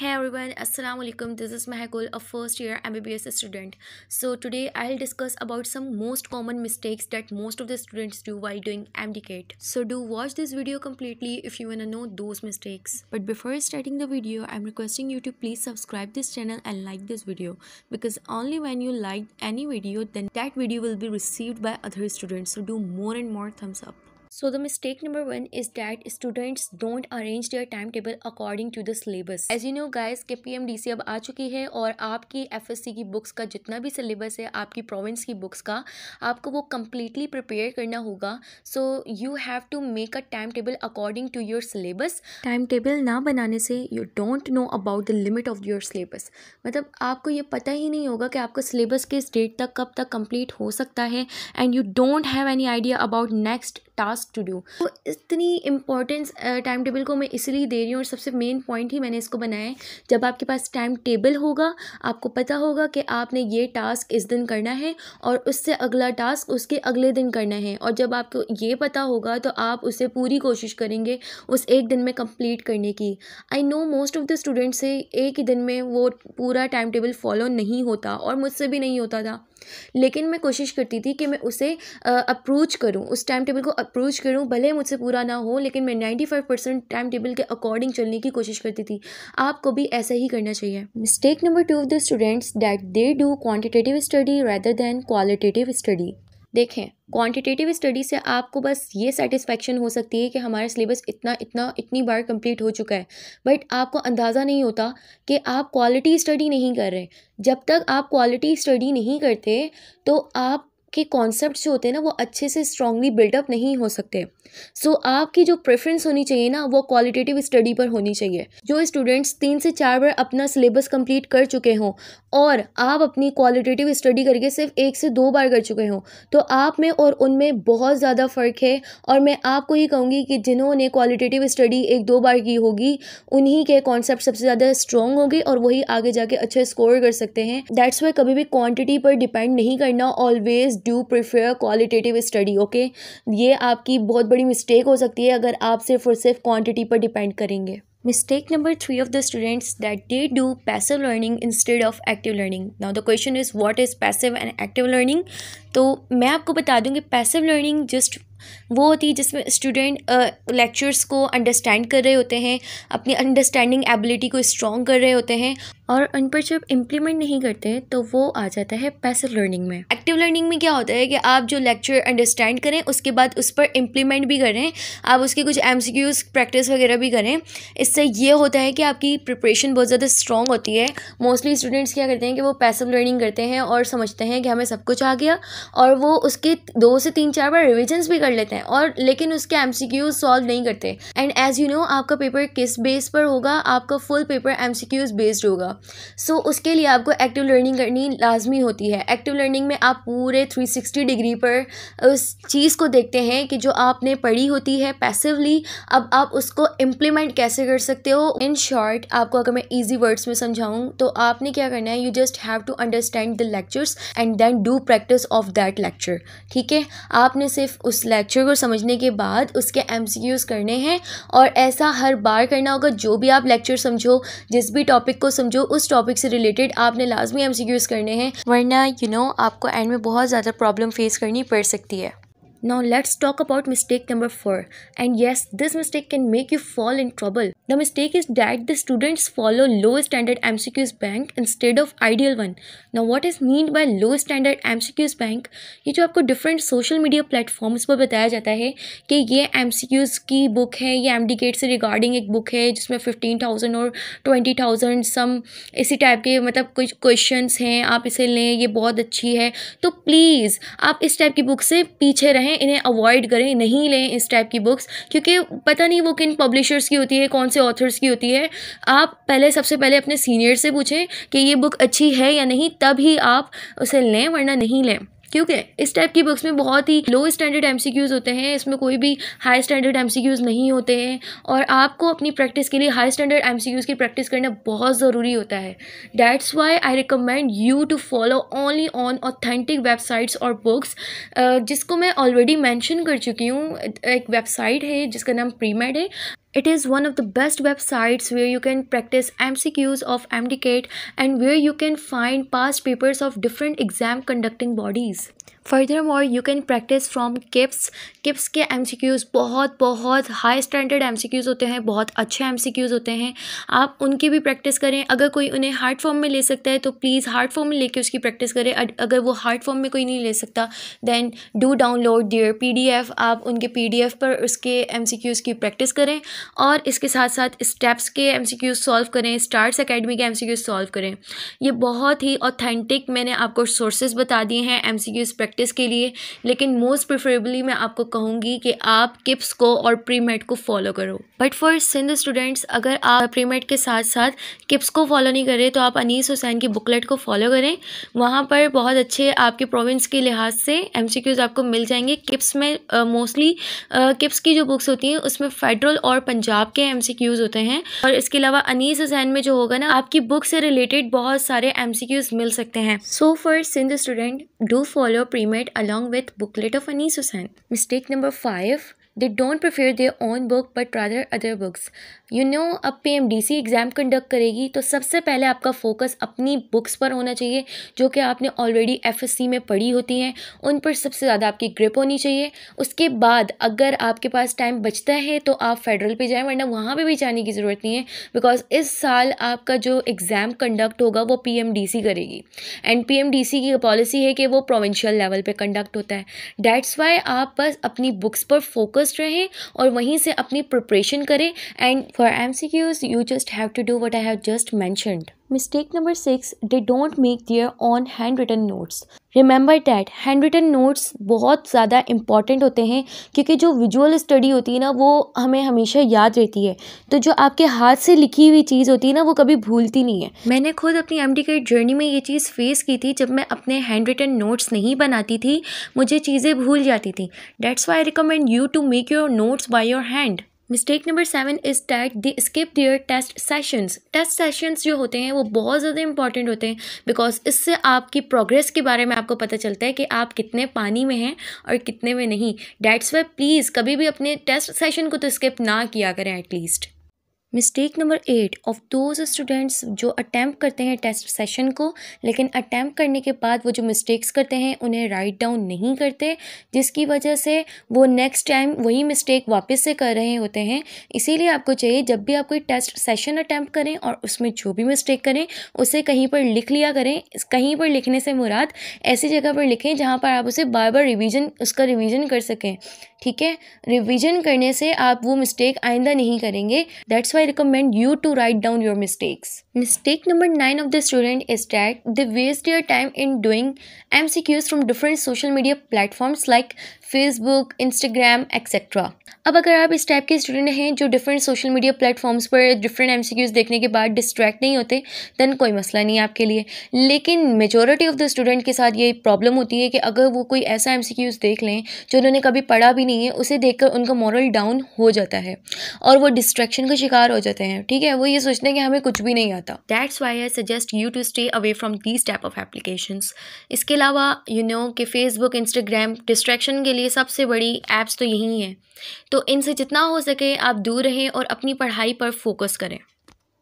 hey everyone assalamu alaikum this is Mahakul, a first year mbbs student so today i'll discuss about some most common mistakes that most of the students do while doing mdcat so do watch this video completely if you wanna know those mistakes but before starting the video i'm requesting you to please subscribe this channel and like this video because only when you like any video then that video will be received by other students so do more and more thumbs up so the mistake number one is that students don't arrange their time table according to the syllabus as you know guys K P M D C अब आ चुकी है और आपकी F S सी की books का जितना भी सिलेबस है आपकी प्रोविंस की बुक्स का आपको वो कम्प्लीटली प्रिपेयर करना होगा so you have to make a time table according to your syllabus time table ना बनाने से you don't know about the limit of your syllabus मतलब आपको ये पता ही नहीं होगा कि आपका सिलेबस किस डेट तक कब तक कंप्लीट हो सकता है and you don't have any idea about next task to do तो इतनी इंपॉर्टेंस टाइम टेबल को मैं इसलिए दे रही हूँ और सबसे मेन पॉइंट ही मैंने इसको बनाया है जब आपके पास टाइम टेबल होगा आपको पता होगा कि आपने ये टास्क इस दिन करना है और उससे अगला टास्क उसके अगले दिन करना है और जब आपको ये पता होगा तो आप उसे पूरी कोशिश करेंगे उस एक दिन में कंप्लीट करने की I know most of the students से एक ही दिन में वो पूरा टाइम टेबल फॉलो नहीं होता और मुझसे भी नहीं होता था लेकिन मैं कोशिश करती थी कि मैं उसे अप्रोच करूँ उस टाइम टेबल को अप्रोच करूँ भले मुझसे पूरा ना हो लेकिन मैं ninety five percent time table के अकॉर्डिंग चलने की कोशिश करती थी आपको भी ऐसा ही करना चाहिए mistake number two of the students that they do quantitative study rather than qualitative study देखें क्वांटिटेटिव स्टडी से आपको बस ये सेटिस्फेक्शन हो सकती है कि हमारा सिलेबस इतना इतना इतनी बार कंप्लीट हो चुका है बट आपको अंदाज़ा नहीं होता कि आप क्वालिटी स्टडी नहीं कर रहे जब तक आप क्वालिटी स्टडी नहीं करते तो आप के कॉन्सेप्ट जो होते हैं ना वो अच्छे से स्ट्रांगली बिल्डअप नहीं हो सकते सो so, आपकी जो प्रेफरेंस होनी चाहिए ना वो क्वालिटेटिव स्टडी पर होनी चाहिए जो स्टूडेंट्स तीन से चार बार अपना सिलेबस कंप्लीट कर चुके हों और आप अपनी क्वालिटेटिव स्टडी करके सिर्फ एक से दो बार कर चुके हों तो आप में और उनमें बहुत ज़्यादा फ़र्क है और मैं आपको ही कहूँगी कि जिन्होंने क्वालिटेटिव स्टडी एक दो बार की होगी उन्हीं के कॉन्सेप्ट सबसे ज़्यादा स्ट्रॉन्ग होंगे और वही आगे जाके अच्छे स्कोर कर सकते हैं दैट्स वाई कभी भी क्वान्टिटी पर डिपेंड नहीं करना always do prefer qualitative study okay ये आपकी बहुत बड़ी मिस्टेक हो सकती है अगर आप सिर्फ और सिर्फ क्वान्टिटी पर डिपेंड करेंगे mistake number three of the students that they do passive learning instead of active learning now the question is what is passive and active learning तो मैं आपको बता दूँगी पैसिव लर्निंग जस्ट वो होती है जिसमें स्टूडेंट लेक्चर्स को अंडरस्टैंड कर रहे होते हैं अपनी अंडरस्टैंडिंग एबिलिटी को स्ट्रॉन्ग कर रहे होते हैं और उन पर जब इम्प्लीमेंट नहीं करते हैं तो वो आ जाता है पैसिव लर्निंग में एक्टिव लर्निंग में क्या होता है कि आप जो लेक्चर अंडरस्टैंड करें उसके बाद उस पर इम्प्लीमेंट भी करें आप उसके कुछ एम प्रैक्टिस वगैरह भी करें इससे ये होता है कि आपकी प्रिपरेशन बहुत ज़्यादा स्ट्रॉन्ग होती है मोस्टली स्टूडेंट्स क्या करते हैं कि वो पैसिव लर्निंग करते हैं और समझते हैं कि हमें सब कुछ आ गया और वो उसके दो से तीन चार बार रिविजन्स भी कर लेते हैं और लेकिन उसके एम सी क्यूज सॉल्व नहीं करते एंड एज़ यू नो आपका पेपर किस बेस पर होगा आपका full paper MCQs based होगा सो so, उसके लिए आपको एक्टिव लर्निंग करनी लाजमी होती है एक्टिव लर्निंग में आप पूरे थ्री सिक्सटी डिग्री पर उस चीज़ को देखते हैं कि जो आपने पढ़ी होती है पैसिवली अब आप उसको इम्प्लीमेंट कैसे कर सकते हो इन शॉर्ट आपको अगर मैं ईजी वर्ड्स में समझाऊँ तो आपने क्या करना है you just have to understand the lectures and then do practice of that lecture ठीक है आपने सिर्फ उस लेक्चर लेक्चर को समझने के बाद उसके एम करने हैं और ऐसा हर बार करना होगा जो भी आप लेक्चर समझो जिस भी टॉपिक को समझो उस टॉपिक से रिलेटेड आपने लाजमी एम करने हैं वरना यू you नो know, आपको एंड में बहुत ज़्यादा प्रॉब्लम फेस करनी पड़ सकती है Now let's talk about mistake number 4 and yes this mistake can make you fall in trouble. The mistake is that the students follow low standard MCQs bank instead of ideal one. Now what is meant by low standard MCQs bank? ye jo aapko different social media platforms par bataya jata hai ki ye MCQs ki book hai ye md gate se regarding ek book hai jisme 15000 aur 20000 some isi type ke matlab kuch questions hain aap ise le ye bahut achhi hai to please aap is type ki book se piche से हैं इन्हें avoid करें नहीं लें इस type की books क्योंकि पता नहीं वो किन पब्लिशर्स की होती है कौन से ऑथर्स की होती है आप पहले सबसे पहले अपने सीनियर से पूछें कि ये बुक अच्छी है या नहीं तब ही आप उसे लें वरना नहीं लें क्योंकि इस टाइप की बुक्स में बहुत ही लो स्टैंडर्ड एम होते हैं इसमें कोई भी हाई स्टैंडर्ड एम नहीं होते हैं और आपको अपनी प्रैक्टिस के लिए हाई स्टैंडर्ड एम की प्रैक्टिस करना बहुत ज़रूरी होता है that's why I recommend you to follow only on authentic websites और बुक्स जिसको मैं ऑलरेडी मैंशन कर चुकी हूँ एक वेबसाइट है जिसका नाम प्रीमेड है It is one of the best websites where you can practice MCQs of MDCAT and where you can find past papers of different exam conducting bodies. Further more you can practice from KIPS KIPS के क्यूज़ बहुत बहुत high standard queues होते हैं बहुत अच्छे queues होते हैं आप उनकी भी प्रैक्टिस करें अगर कोई उन्हें हार्ड फॉर्म में ले सकता है तो प्लीज़ हार्ड फॉर्म में लेके उसकी प्रैक्टिस करें अगर वो हार्ड फॉर्म में कोई नहीं ले सकता then do download D F आप उनके एफ़ पर उसके क्यूज़ की प्रैक्टिस करें और इसके साथ साथ स्टेप्स के क्यूज़ सॉल्व करें स्टार्स अकेडमी के क्यूज सॉल्व करें ये बहुत ही ऑथेंटिक मैंने आपको सोर्सेज बता दिए हैं क्यूज़ प्रैक्टिस प्रैक्टिस के लिए लेकिन मोस्ट प्रिफरेबली मैं आपको कहूँगी कि आप किप्स को और प्री को फॉलो करो बट फॉर सिंध स्टूडेंट्स अगर आप प्री के साथ साथ किप्स को फॉलो नहीं करें तो आप अनीस हुसैन की बुकलेट को फॉलो करें वहाँ पर बहुत अच्छे आपके प्रोविंस के लिहाज से एम आपको मिल जाएंगे किप्स में मोस्टली uh, किप्स uh, की जो बुक्स होती हैं उसमें फेडरल और पंजाब के एम होते हैं और इसके अलावा अनीस हुसैन में जो होगा ना आपकी बुक से रिलेटेड बहुत सारे एम मिल सकते हैं so for Sindh student do follow pre pre along with booklet of Anisusan. Mistake number 5 They don't prefer their own book but rather other books. You know अब P M D C exam conduct करेगी तो सबसे पहले आपका focus अपनी books पर होना चाहिए जो कि आपने ऑलरेडी एफ एस सी में पढ़ी होती हैं उन पर सबसे ज़्यादा आपकी ग्रिप होनी चाहिए उसके बाद अगर आपके पास टाइम बचता है तो आप फेडरल पर जाएँ वरना वहाँ पर भी जाने की ज़रूरत नहीं है बिकॉज इस साल आपका जो एग्ज़ाम कंडक्ट होगा वो पी एम डी सी करेगी and P M D C की पॉलिसी है कि वो प्रोविंशियल लेवल पर कंडक्ट होता है डैट्स वाई आप बस अपनी बुक्स पर फोकस फोकस्ड रहें और वहीं से अपनी प्रिपरेशन करें and for MCQs you just have to do what I have just mentioned mistake number six they don't make their own hand written notes remember that hand written notes बहुत ज़्यादा important होते हैं क्योंकि जो visual study होती है ना वो हमें हमेशा याद रहती है तो जो आपके हाथ से लिखी हुई चीज़ होती है ना वो कभी भूलती नहीं है मैंने खुद अपनी एम डी जर्नी में ये चीज़ फेस की थी जब मैं अपने हैंड रिटन नोट्स नहीं बनाती थी मुझे चीज़ें भूल जाती थी that's why I recommend you to make your notes by your hand mistake number seven is that they skip their test sessions test sessions जो होते हैं वो बहुत ज़्यादा इंपॉर्टेंट होते हैं बिकॉज इससे आपकी प्रोग्रेस के बारे में आपको पता चलता है कि आप कितने पानी में हैं और कितने में नहीं डैट्स वे प्लीज़ कभी भी अपने टेस्ट सेशन को तो स्किप ना किया करें at least mistake number eight of those students जो अटैम्प्ट करते हैं टेस्ट सेशन को लेकिन अटैम्प्ट करने के बाद वो जो मिस्टेक्स करते हैं उन्हें राइट डाउन नहीं करते जिसकी वजह से वो नेक्स्ट टाइम वही मिस्टेक वापस से कर रहे होते हैं इसीलिए आपको चाहिए जब भी आप कोई टेस्ट सेशन अटैम्प्ट करें और उसमें जो भी मिस्टेक करें उसे कहीं पर लिख लिया करें कहीं पर लिखने से मुराद ऐसी जगह पर लिखें जहाँ पर आप उसे बार बार रिविज़न उसका रिविज़न कर सकें ठीक है रिविजन करने से आप वो मिस्टेक आइंदा नहीं करेंगे that's why recommend you to write down your mistakes mistake number nine of the student is that the waste your time in doing MCQs from different social media platforms like Facebook Instagram etcetera अब अगर आप इस type के student हैं जो different social media platforms पर different एम देखने के बाद डिस्ट्रैक्ट नहीं होते देन कोई मसला नहीं है आपके लिए लेकिन मेजोरिटी ऑफ द स्टूडेंट के साथ ये प्रॉब्लम होती है कि अगर वो कोई ऐसा एम देख लें जो उन्होंने कभी पढ़ा भी नहीं है उसे देख उनका मॉरल डाउन हो जाता है और वो डिस्ट्रैक्शन का शिकार हो जाते हैं ठीक है वो ये सोचते हैं कि हमें कुछ भी नहीं आता that's why I suggest you to stay away from these type of application इसके अलावा यू नो कि फेसबुक इंस्टाग्राम डिस्ट्रैक्शन के लिए लिए सबसे बड़ी ऐप्स तो यही हैं तो इनसे जितना हो सके आप दूर रहें और अपनी पढ़ाई पर फोकस करें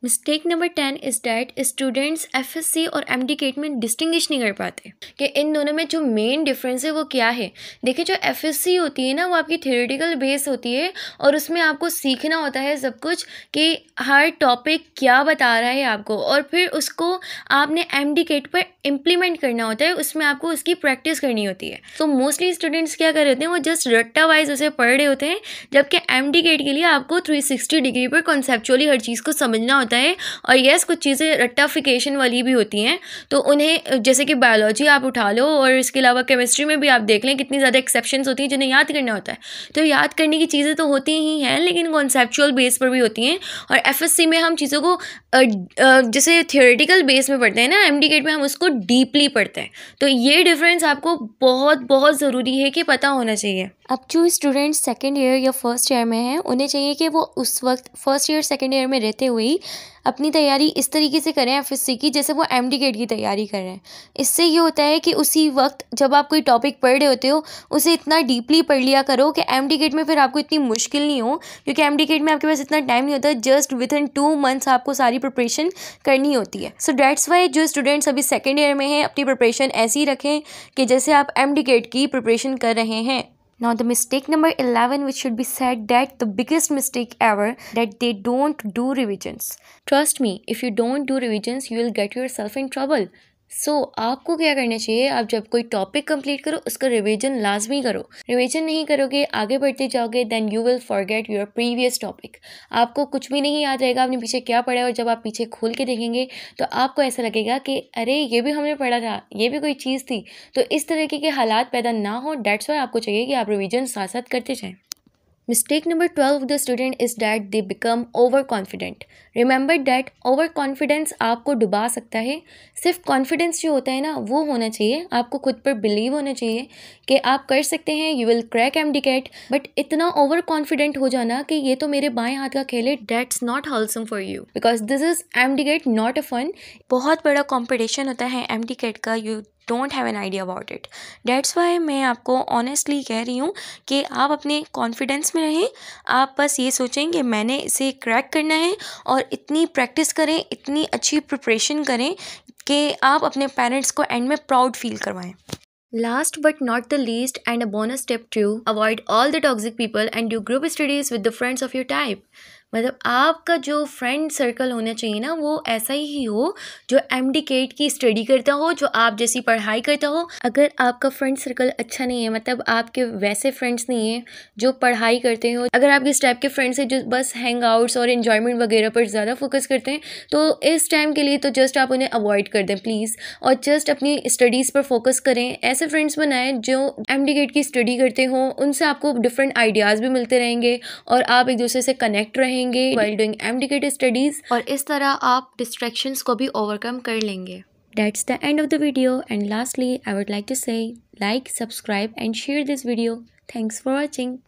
mistake number ten is that students F S C और एम डी केट में डिस्टिंग्विश नहीं कर पाते कि इन दोनों में जो मेन डिफरेंस है वो क्या है देखिए जो एफ एस सी होती है ना वो आपकी थियोरिटिकल बेस होती है और उसमें आपको सीखना होता है सब कुछ कि हर टॉपिक क्या बता रहा है आपको और फिर उसको आपने एम डी केट पर इम्प्लीमेंट करना होता है उसमें आपको उसकी प्रैक्टिस करनी होती है तो मोस्टली स्टूडेंट्स क्या कर रहे होते हैं वो जस्ट रट्टा वाइज उसे पढ़ रहे होते हैं जबकि एम डी केट के लिए आपको थ्री सिक्सटी डिग्री पर कॉन्सेप्चुअली हर चीज़ को समझना होता होता है और येस कुछ चीज़ें रट्टाफिकेशन वाली भी होती हैं तो उन्हें जैसे कि बायोलॉजी आप उठा लो और इसके अलावा केमिस्ट्री में भी आप देख लें कितनी ज़्यादा एक्सेप्शन होती हैं जिन्हें याद करना होता है तो याद करने की चीज़ें तो होती ही हैं लेकिन कॉन्सेपचुअल बेस पर भी होती हैं और एफ में हम चीज़ों को जैसे थियोरेटिकल बेस में पढ़ते हैं ना एम डी में हम उसको डीपली पढ़ते हैं तो ये डिफरेंस आपको बहुत बहुत ज़रूरी है कि पता होना चाहिए अब जो स्टूडेंट्स सेकेंड ईयर या फर्स्ट ईयर में हैं उन्हें चाहिए कि वो उस वक्त फर्स्ट ईयर सेकेंड ईयर में रहते हुए ही अपनी तैयारी इस तरीके से करें एफ की जैसे वो एम डी की तैयारी कर रहे हैं इससे ये होता है कि उसी वक्त जब आप कोई टॉपिक पढ़ रहे होते हो उसे इतना डीपली पढ़ लिया करो कि एम डी में फिर आपको इतनी मुश्किल नहीं हो क्योंकि एम डी में आपके पास इतना टाइम नहीं होता just within two months आपको सारी प्रिपरेशन करनी होती है सो डैट्स वाई जो स्टूडेंट्स अभी सेकेंड ईयर में हैं अपनी प्रिपरेशन ऐसी रखें कि जैसे आप एम की प्रिपरेशन कर रहे हैं Now the mistake number 11 which should be said that the biggest mistake ever that they don't do revisions. Trust me, if you don't do revisions, you will get yourself in trouble. So so, आपको क्या करना चाहिए आप जब कोई topic complete करो उसका revision लाजमी करो रिवीजन नहीं करोगे आगे बढ़ते जाओगे then you will forget your previous topic आपको कुछ भी नहीं याद रहेगा आपने पीछे क्या पढ़ा है और जब आप पीछे खोल के देखेंगे तो आपको ऐसा लगेगा कि अरे ये भी हमने पढ़ा था ये भी कोई चीज़ थी तो इस तरीके के हालात पैदा ना हो डैट्स वाई आपको चाहिए कि आप रिविज़न साथ साथ करते जाएँ mistake Mistake number the student is student they become over confident remember that over confidence आपको डुबा सकता है सिर्फ कॉन्फिडेंस जो होता है ना वो होना चाहिए आपको खुद पर बिलीव होना चाहिए कि आप कर सकते हैं you will crack MDCAT but इतना ओवर कॉन्फिडेंट हो जाना कि ये तो मेरे बाएँ हाथ का खेल है that's not wholesome for you because this is MDCAT not a fun बहुत बड़ा कॉम्पिटिशन होता है एम डिकेट का you don't have an idea about it that's why मैं आपको ऑनेस्टली कह रही हूँ कि आप अपने कॉन्फिडेंस में रहें आप बस ये सोचें कि मैंने इसे क्रैक करना है और इतनी प्रैक्टिस करें इतनी अच्छी प्रिपरेशन करें कि आप अपने पेरेंट्स को एंड में प्राउड फील करवाएं last but not the least and a bonus step to avoid all the toxic people and you group studies with the friends of your type मतलब आपका जो फ्रेंड सर्कल होना चाहिए ना वो ऐसा ही हो जो एम केट की स्टडी करता हो जो आप जैसी पढ़ाई करता हो अगर आपका फ्रेंड सर्कल अच्छा नहीं है मतलब आपके वैसे फ्रेंड्स नहीं हैं जो पढ़ाई करते हो अगर आप इस टाइप के फ्रेंड्स हैं जो बस हैंग आउट्स और इन्जॉयमेंट वगैरह पर ज़्यादा फोकस करते हैं तो इस टाइम के लिए तो जस्ट आप उन्हें अवॉइड कर दें प्लीज़ और जस्ट अपनी स्टडीज़ पर फोकस करें ऐसे फ्रेंड्स बनाएं जो एम की स्टडी करते हों उनसे आपको डिफरेंट आइडियाज़ भी मिलते रहेंगे और आप एक दूसरे से कनेक्ट रहें रहेंगे वाइल डूइंग एमडिकेट स्टडीज और इस तरह आप डिस्ट्रैक्शंस को भी ओवरकम कर लेंगे That's the end of the video and lastly I would like to say like, subscribe and share this video. Thanks for watching.